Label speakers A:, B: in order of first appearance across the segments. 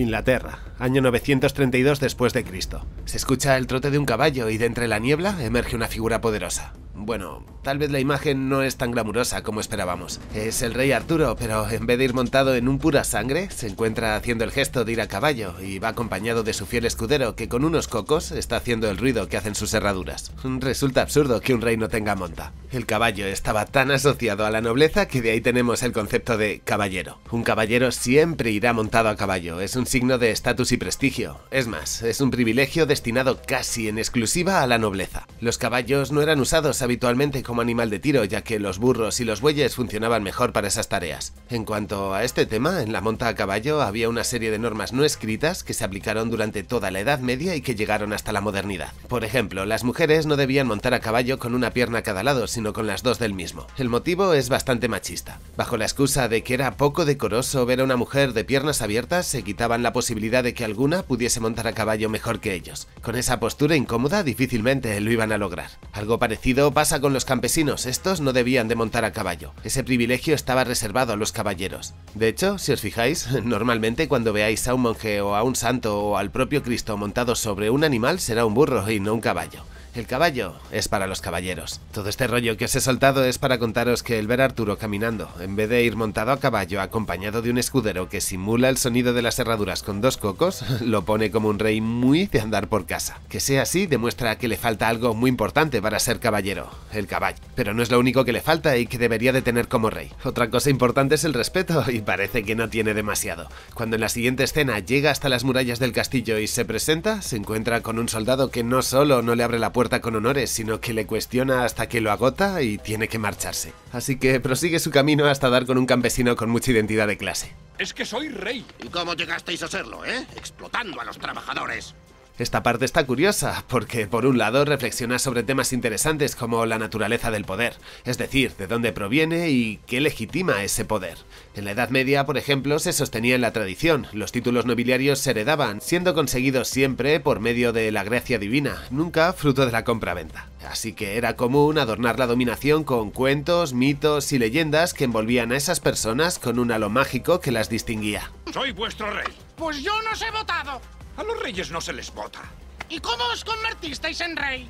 A: Inglaterra, año 932 después de Cristo. Se escucha el trote de un caballo y de entre la niebla emerge una figura poderosa. Bueno, tal vez la imagen no es tan glamurosa como esperábamos. Es el rey Arturo, pero en vez de ir montado en un pura sangre, se encuentra haciendo el gesto de ir a caballo y va acompañado de su fiel escudero que con unos cocos está haciendo el ruido que hacen sus herraduras. Resulta absurdo que un rey no tenga monta. El caballo estaba tan asociado a la nobleza que de ahí tenemos el concepto de caballero. Un caballero siempre irá montado a caballo, es un signo de estatus y prestigio. Es más, es un privilegio destinado casi en exclusiva a la nobleza. Los caballos no eran usados habitualmente como animal de tiro, ya que los burros y los bueyes funcionaban mejor para esas tareas. En cuanto a este tema, en la monta a caballo había una serie de normas no escritas que se aplicaron durante toda la Edad Media y que llegaron hasta la modernidad. Por ejemplo, las mujeres no debían montar a caballo con una pierna a cada lado, sino con las dos del mismo. El motivo es bastante machista. Bajo la excusa de que era poco decoroso ver a una mujer de piernas abiertas, se quitaban la posibilidad de que alguna pudiese montar a caballo mejor que ellos. Con esa postura incómoda difícilmente lo iban a lograr. Algo parecido pasa con los campesinos, estos no debían de montar a caballo, ese privilegio estaba reservado a los caballeros. De hecho, si os fijáis, normalmente cuando veáis a un monje o a un santo o al propio Cristo montado sobre un animal será un burro y no un caballo. El caballo es para los caballeros. Todo este rollo que os he soltado es para contaros que el ver a Arturo caminando, en vez de ir montado a caballo acompañado de un escudero que simula el sonido de las herraduras con dos cocos, lo pone como un rey muy de andar por casa. Que sea así demuestra que le falta algo muy importante para ser caballero, el caballo. Pero no es lo único que le falta y que debería de tener como rey. Otra cosa importante es el respeto y parece que no tiene demasiado. Cuando en la siguiente escena llega hasta las murallas del castillo y se presenta, se encuentra con un soldado que no solo no le abre la puerta, con honores, sino que le cuestiona hasta que lo agota y tiene que marcharse. Así que prosigue su camino hasta dar con un campesino con mucha identidad de clase. Es que soy rey. ¿Y cómo llegasteis a serlo, eh? Explotando a los trabajadores. Esta parte está curiosa, porque por un lado reflexiona sobre temas interesantes como la naturaleza del poder, es decir, de dónde proviene y qué legitima ese poder. En la Edad Media, por ejemplo, se sostenía en la tradición, los títulos nobiliarios se heredaban, siendo conseguidos siempre por medio de la gracia divina, nunca fruto de la compraventa. Así que era común adornar la dominación con cuentos, mitos y leyendas que envolvían a esas personas con un halo mágico que las distinguía. Soy vuestro rey. Pues yo no he votado. A los reyes no se les vota. ¿Y cómo os convertisteis en rey?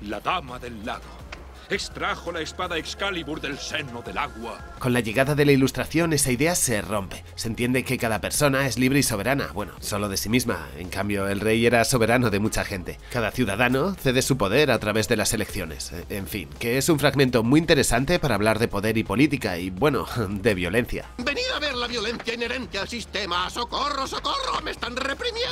A: La dama del lago extrajo la espada Excalibur del seno del agua. Con la llegada de la ilustración esa idea se rompe. Se entiende que cada persona es libre y soberana, bueno, solo de sí misma. En cambio, el rey era soberano de mucha gente. Cada ciudadano cede su poder a través de las elecciones. En fin, que es un fragmento muy interesante para hablar de poder y política y, bueno, de violencia. Venid a ver la violencia inherente al sistema. ¡Socorro, socorro! ¡Me están reprimiendo!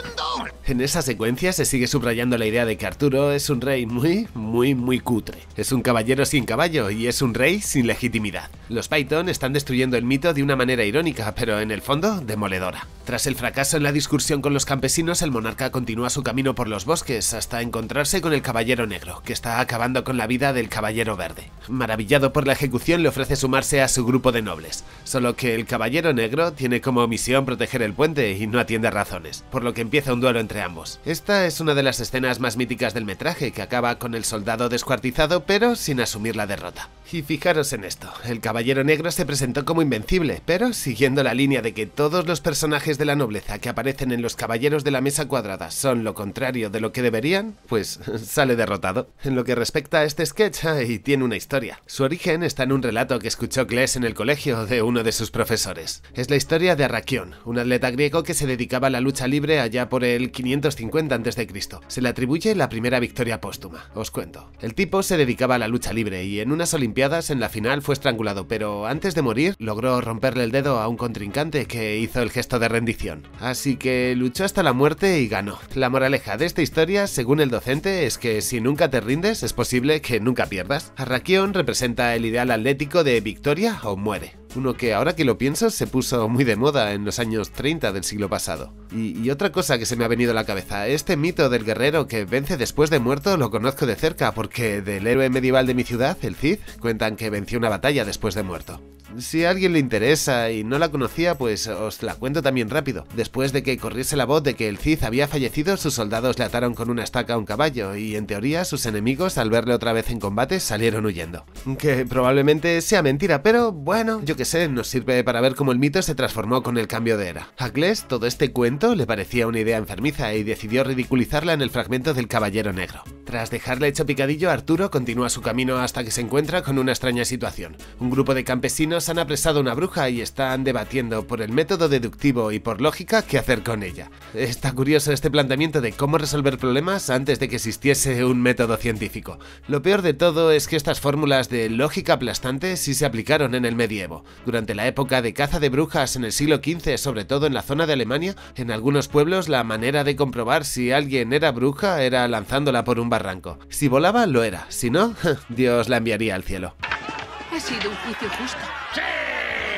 A: En esa secuencia se sigue subrayando la idea de que Arturo es un rey muy, muy, muy cutre. Es un caballero caballero sin caballo y es un rey sin legitimidad. Los Python están destruyendo el mito de una manera irónica, pero en el fondo demoledora. Tras el fracaso en la discusión con los campesinos, el monarca continúa su camino por los bosques hasta encontrarse con el caballero negro, que está acabando con la vida del caballero verde. Maravillado por la ejecución, le ofrece sumarse a su grupo de nobles, solo que el caballero negro tiene como misión proteger el puente y no atiende razones, por lo que empieza un duelo entre ambos. Esta es una de las escenas más míticas del metraje, que acaba con el soldado descuartizado, pero sin asumir la derrota. Y fijaros en esto, el Caballero Negro se presentó como invencible, pero siguiendo la línea de que todos los personajes de la nobleza que aparecen en los Caballeros de la Mesa Cuadrada son lo contrario de lo que deberían, pues sale derrotado. En lo que respecta a este sketch, y tiene una historia. Su origen está en un relato que escuchó Kles en el colegio de uno de sus profesores. Es la historia de Arraquión, un atleta griego que se dedicaba a la lucha libre allá por el 550 a.C. Se le atribuye la primera victoria póstuma, os cuento. El tipo se dedicaba a la lucha libre y en unas Olimpiadas en la final fue estrangulado, pero antes de morir logró romperle el dedo a un contrincante que hizo el gesto de rendición. Así que luchó hasta la muerte y ganó. La moraleja de esta historia, según el docente, es que si nunca te rindes es posible que nunca pierdas. Arraquión representa el ideal atlético de victoria o muere. Uno que ahora que lo pienso se puso muy de moda en los años 30 del siglo pasado. Y, otra cosa que se me ha venido a la cabeza, este mito del guerrero que vence después de muerto lo conozco de cerca porque del héroe medieval de mi ciudad, el Cid, cuentan que venció una batalla después de muerto. Si a alguien le interesa y no la conocía, pues os la cuento también rápido. Después de que corriese la voz de que el Cid había fallecido, sus soldados le ataron con una estaca a un caballo y en teoría sus enemigos al verle otra vez en combate salieron huyendo. Que probablemente sea mentira, pero bueno, yo que sé, nos sirve para ver cómo el mito se transformó con el cambio de era. A todo este cuento le parecía una idea enfermiza y decidió ridiculizarla en el fragmento del Caballero Negro. Tras dejarle hecho picadillo, Arturo continúa su camino hasta que se encuentra con una extraña situación. Un grupo de campesinos han apresado una bruja y están debatiendo por el método deductivo y por lógica qué hacer con ella. Está curioso este planteamiento de cómo resolver problemas antes de que existiese un método científico. Lo peor de todo es que estas fórmulas de lógica aplastante sí se aplicaron en el medievo. Durante la época de caza de brujas en el siglo XV, sobre todo en la zona de Alemania, en algunos pueblos la manera de comprobar si alguien era bruja era lanzándola por un barranco. Si volaba, lo era, si no, Dios la enviaría al cielo. Ha sido un juicio justo. ¡Sí!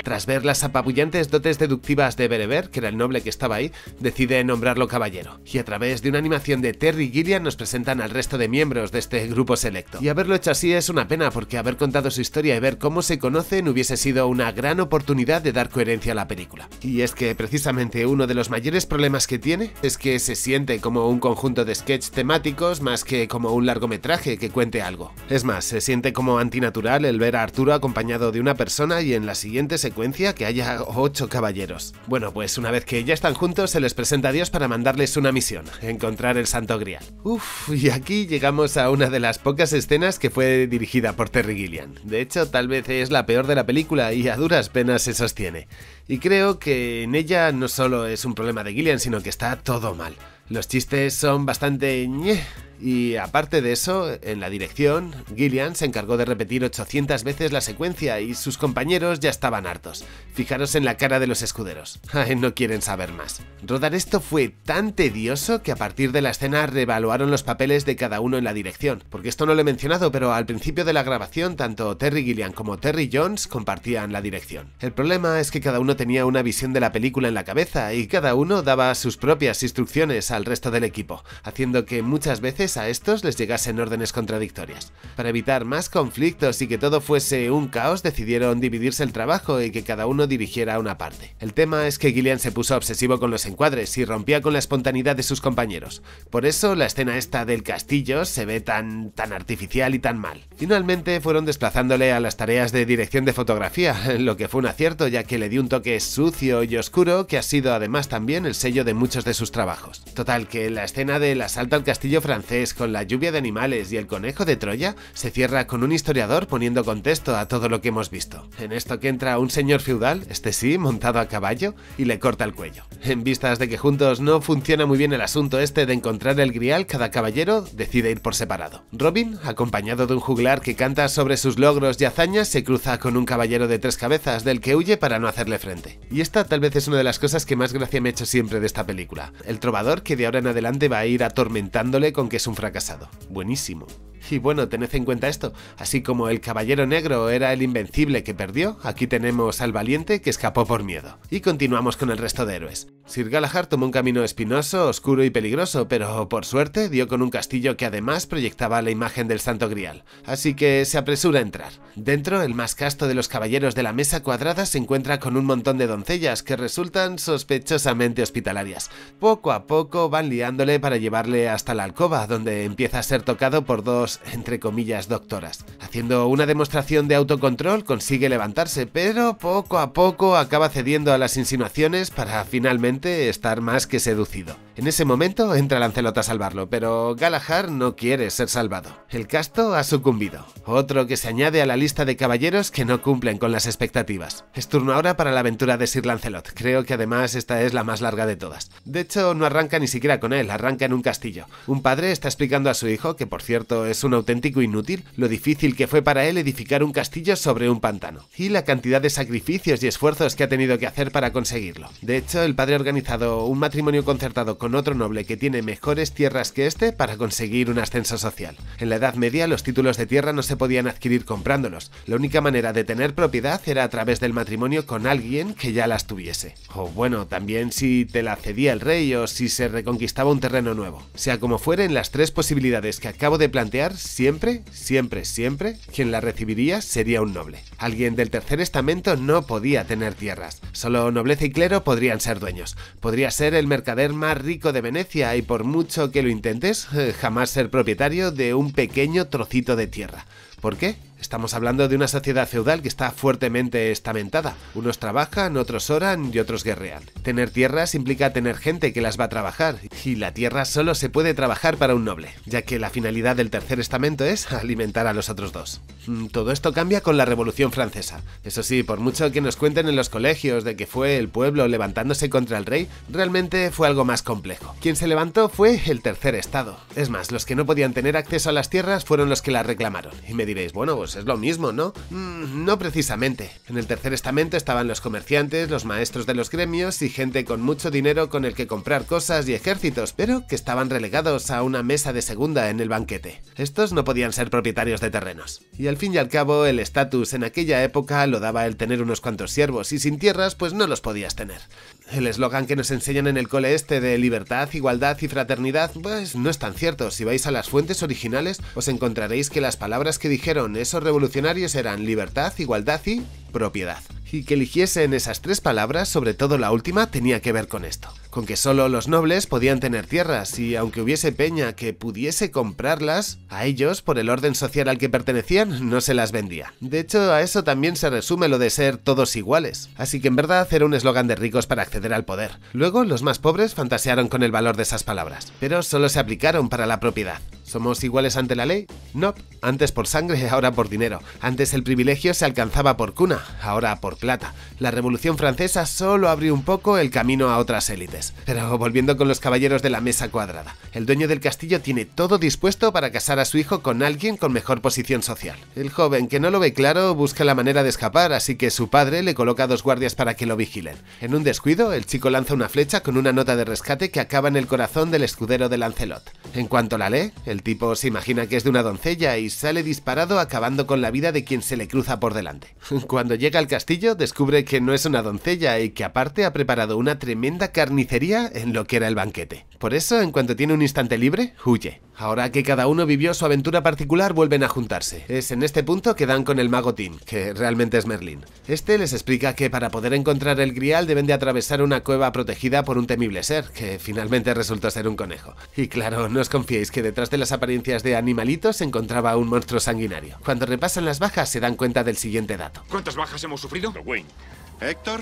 A: Tras ver las apabullantes dotes deductivas de Bereber, que era el noble que estaba ahí, decide nombrarlo caballero. Y a través de una animación de Terry Gilliam nos presentan al resto de miembros de este grupo selecto. Y haberlo hecho así es una pena porque haber contado su historia y ver cómo se conocen hubiese sido una gran oportunidad de dar coherencia a la película. Y es que precisamente uno de los mayores problemas que tiene es que se siente como un conjunto de sketches temáticos más que como un largometraje que cuente algo. Es más, se siente como antinatural el ver a Arturo acompañado de una persona y en la siguiente se que haya ocho caballeros. Bueno, pues una vez que ya están juntos, se les presenta a Dios para mandarles una misión, encontrar el Santo Grial. Uf, y aquí llegamos a una de las pocas escenas que fue dirigida por Terry Gillian. De hecho, tal vez es la peor de la película y a duras penas se sostiene. Y creo que en ella no solo es un problema de Gillian, sino que está todo mal. Los chistes son bastante... Ñe y aparte de eso, en la dirección, Gillian se encargó de repetir 800 veces la secuencia y sus compañeros ya estaban hartos. Fijaros en la cara de los escuderos. no quieren saber más. Rodar esto fue tan tedioso que a partir de la escena reevaluaron los papeles de cada uno en la dirección. Porque esto no lo he mencionado, pero al principio de la grabación, tanto Terry Gillian como Terry Jones compartían la dirección. El problema es que cada uno tenía una visión de la película en la cabeza y cada uno daba sus propias instrucciones al resto del equipo, haciendo que muchas veces a estos les llegasen órdenes contradictorias. Para evitar más conflictos y que todo fuese un caos, decidieron dividirse el trabajo y que cada uno dirigiera una parte. El tema es que Gillian se puso obsesivo con los encuadres y rompía con la espontaneidad de sus compañeros. Por eso la escena esta del castillo se ve tan, tan artificial y tan mal. Finalmente fueron desplazándole a las tareas de dirección de fotografía, lo que fue un acierto ya que le dio un toque sucio y oscuro que ha sido además también el sello de muchos de sus trabajos. Total, que la escena del asalto al castillo francés con la lluvia de animales y el conejo de Troya se cierra con un historiador poniendo contexto a todo lo que hemos visto. En esto que entra un señor feudal, este sí, montado a caballo, y le corta el cuello. En vistas de que juntos no funciona muy bien el asunto este de encontrar el grial, cada caballero decide ir por separado. Robin, acompañado de un juglar que canta sobre sus logros y hazañas, se cruza con un caballero de tres cabezas del que huye para no hacerle frente. Y esta tal vez es una de las cosas que más gracia me ha hecho siempre de esta película. El trovador que de ahora en adelante va a ir atormentándole con que su un fracasado. Buenísimo. Y bueno, tened en cuenta esto, así como el Caballero Negro era el invencible que perdió, aquí tenemos al valiente que escapó por miedo. Y continuamos con el resto de héroes. Sir Galahad tomó un camino espinoso, oscuro y peligroso, pero por suerte dio con un castillo que además proyectaba la imagen del Santo Grial, así que se apresura a entrar. Dentro, el más casto de los caballeros de la mesa cuadrada se encuentra con un montón de doncellas que resultan sospechosamente hospitalarias. Poco a poco van liándole para llevarle hasta la alcoba, donde empieza a ser tocado por dos entre comillas, doctoras. Haciendo una demostración de autocontrol consigue levantarse, pero poco a poco acaba cediendo a las insinuaciones para finalmente estar más que seducido. En ese momento entra Lancelot a salvarlo, pero Galahad no quiere ser salvado. El casto ha sucumbido, otro que se añade a la lista de caballeros que no cumplen con las expectativas. Es turno ahora para la aventura de Sir Lancelot, creo que además esta es la más larga de todas. De hecho, no arranca ni siquiera con él, arranca en un castillo. Un padre está explicando a su hijo, que por cierto es un auténtico inútil, lo difícil que fue para él edificar un castillo sobre un pantano, y la cantidad de sacrificios y esfuerzos que ha tenido que hacer para conseguirlo. De hecho, el padre ha organizado un matrimonio concertado con otro noble que tiene mejores tierras que este para conseguir un ascenso social. En la Edad Media los títulos de tierra no se podían adquirir comprándolos, la única manera de tener propiedad era a través del matrimonio con alguien que ya las tuviese. O bueno, también si te la cedía el rey o si se reconquistaba un terreno nuevo. Sea como fuere, en las tres posibilidades que acabo de plantear, siempre, siempre, siempre, quien la recibiría sería un noble. Alguien del tercer estamento no podía tener tierras, solo nobleza y clero podrían ser dueños. Podría ser el mercader más rico de Venecia y por mucho que lo intentes, eh, jamás ser propietario de un pequeño trocito de tierra. ¿Por qué? Estamos hablando de una sociedad feudal que está fuertemente estamentada. Unos trabajan, otros oran y otros guerrean. Tener tierras implica tener gente que las va a trabajar, y la tierra solo se puede trabajar para un noble, ya que la finalidad del tercer estamento es alimentar a los otros dos. Mm, todo esto cambia con la Revolución Francesa. Eso sí, por mucho que nos cuenten en los colegios de que fue el pueblo levantándose contra el rey, realmente fue algo más complejo. Quien se levantó fue el tercer estado. Es más, los que no podían tener acceso a las tierras fueron los que las reclamaron. Y me diréis, bueno, pues pues es lo mismo, ¿no? Mm, no precisamente. En el tercer estamento estaban los comerciantes, los maestros de los gremios y gente con mucho dinero con el que comprar cosas y ejércitos, pero que estaban relegados a una mesa de segunda en el banquete. Estos no podían ser propietarios de terrenos. Y al fin y al cabo, el estatus en aquella época lo daba el tener unos cuantos siervos, y sin tierras pues no los podías tener. El eslogan que nos enseñan en el cole este de libertad, igualdad y fraternidad, pues no es tan cierto. Si vais a las fuentes originales, os encontraréis que las palabras que dijeron esos revolucionarios eran libertad, igualdad y propiedad. Y que eligiesen esas tres palabras, sobre todo la última, tenía que ver con esto con que solo los nobles podían tener tierras y aunque hubiese peña que pudiese comprarlas, a ellos, por el orden social al que pertenecían, no se las vendía. De hecho, a eso también se resume lo de ser todos iguales. Así que en verdad era un eslogan de ricos para acceder al poder. Luego, los más pobres fantasearon con el valor de esas palabras, pero solo se aplicaron para la propiedad. ¿Somos iguales ante la ley? No, antes por sangre, ahora por dinero. Antes el privilegio se alcanzaba por cuna, ahora por plata. La Revolución Francesa solo abrió un poco el camino a otras élites. Pero volviendo con los caballeros de la mesa cuadrada, el dueño del castillo tiene todo dispuesto para casar a su hijo con alguien con mejor posición social. El joven que no lo ve claro busca la manera de escapar, así que su padre le coloca dos guardias para que lo vigilen. En un descuido, el chico lanza una flecha con una nota de rescate que acaba en el corazón del escudero de Lancelot. En cuanto la lee, el tipo se imagina que es de una doncella y sale disparado acabando con la vida de quien se le cruza por delante. Cuando llega al castillo, descubre que no es una doncella y que aparte ha preparado una tremenda carnicería en lo que era el banquete. Por eso, en cuanto tiene un instante libre, huye. Ahora que cada uno vivió su aventura particular, vuelven a juntarse. Es en este punto que dan con el mago Tim, que realmente es Merlín. Este les explica que para poder encontrar el grial deben de atravesar una cueva protegida por un temible ser, que finalmente resultó ser un conejo. Y claro, no os confiéis que detrás de las apariencias de animalitos se encontraba un monstruo sanguinario. Cuando repasan las bajas se dan cuenta del siguiente dato. ¿Cuántas bajas hemos sufrido? Héctor,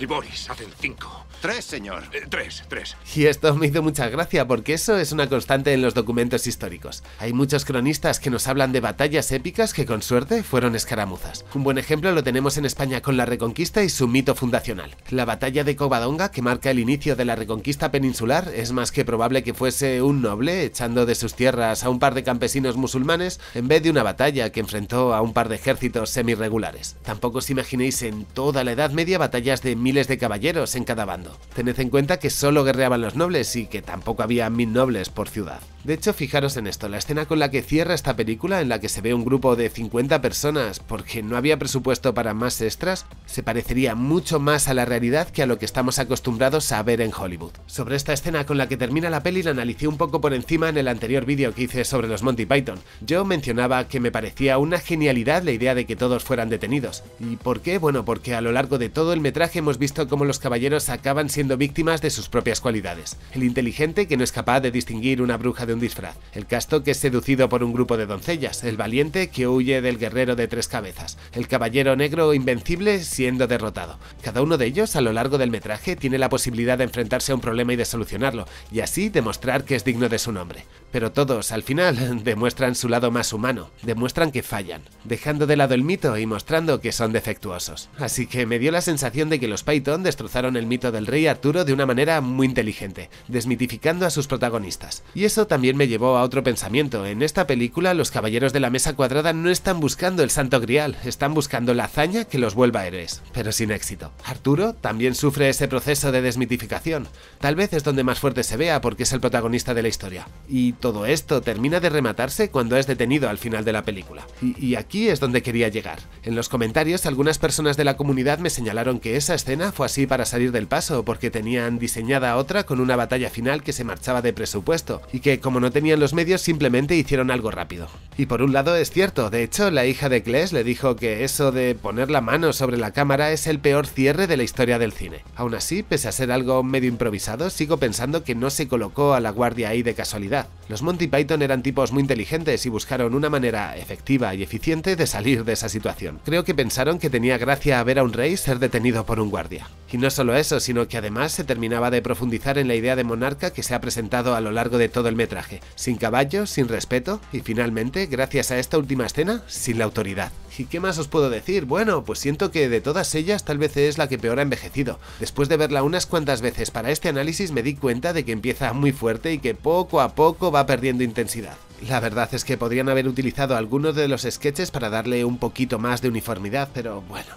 A: y Boris hacen cinco. Tres, señor. Eh, tres, tres. Y esto me hizo mucha gracia porque eso es una constante en los documentos históricos. Hay muchos cronistas que nos hablan de batallas épicas que con suerte fueron escaramuzas. Un buen ejemplo lo tenemos en España con la Reconquista y su mito fundacional. La batalla de Covadonga, que marca el inicio de la Reconquista peninsular, es más que probable que fuese un noble echando de sus tierras a un par de campesinos musulmanes en vez de una batalla que enfrentó a un par de ejércitos semirregulares. Tampoco os imaginéis en toda la Edad Media batallas de miles de caballeros en cada bando. Tened en cuenta que solo guerreaban los nobles y que tampoco había mil nobles por ciudad. De hecho, fijaros en esto, la escena con la que cierra esta película, en la que se ve un grupo de 50 personas porque no había presupuesto para más extras, se parecería mucho más a la realidad que a lo que estamos acostumbrados a ver en Hollywood. Sobre esta escena con la que termina la peli la analicé un poco por encima en el anterior vídeo que hice sobre los Monty Python. Yo mencionaba que me parecía una genialidad la idea de que todos fueran detenidos. ¿Y por qué? Bueno, porque a lo largo de todo el metraje hemos visto cómo los caballeros acaban siendo víctimas de sus propias cualidades. El inteligente, que no es capaz de distinguir una bruja de un disfraz, el casto que es seducido por un grupo de doncellas, el valiente que huye del guerrero de tres cabezas, el caballero negro invencible siendo derrotado. Cada uno de ellos a lo largo del metraje tiene la posibilidad de enfrentarse a un problema y de solucionarlo, y así demostrar que es digno de su nombre. Pero todos, al final, demuestran su lado más humano, demuestran que fallan, dejando de lado el mito y mostrando que son defectuosos. Así que me dio la sensación de que los Python destrozaron el mito del rey Arturo de una manera muy inteligente, desmitificando a sus protagonistas. Y eso también también me llevó a otro pensamiento. En esta película, los caballeros de la mesa cuadrada no están buscando el santo grial, están buscando la hazaña que los vuelva héroes, pero sin éxito. Arturo también sufre ese proceso de desmitificación. Tal vez es donde más fuerte se vea porque es el protagonista de la historia. Y todo esto termina de rematarse cuando es detenido al final de la película. Y, y aquí es donde quería llegar. En los comentarios, algunas personas de la comunidad me señalaron que esa escena fue así para salir del paso porque tenían diseñada otra con una batalla final que se marchaba de presupuesto y que como no tenían los medios simplemente hicieron algo rápido. Y por un lado es cierto, de hecho la hija de Kles le dijo que eso de poner la mano sobre la cámara es el peor cierre de la historia del cine. Aún así, pese a ser algo medio improvisado, sigo pensando que no se colocó a la guardia ahí de casualidad. Los Monty Python eran tipos muy inteligentes y buscaron una manera efectiva y eficiente de salir de esa situación. Creo que pensaron que tenía gracia ver a un rey ser detenido por un guardia. Y no solo eso, sino que además se terminaba de profundizar en la idea de monarca que se ha presentado a lo largo de todo el metraje, sin caballos, sin respeto y finalmente, gracias a esta última escena, sin la autoridad. ¿Y qué más os puedo decir? Bueno, pues siento que de todas ellas tal vez es la que peor ha envejecido. Después de verla unas cuantas veces para este análisis me di cuenta de que empieza muy fuerte y que poco a poco va perdiendo intensidad. La verdad es que podrían haber utilizado algunos de los sketches para darle un poquito más de uniformidad, pero bueno,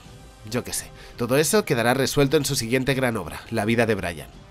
A: yo qué sé. Todo eso quedará resuelto en su siguiente gran obra, La vida de Brian.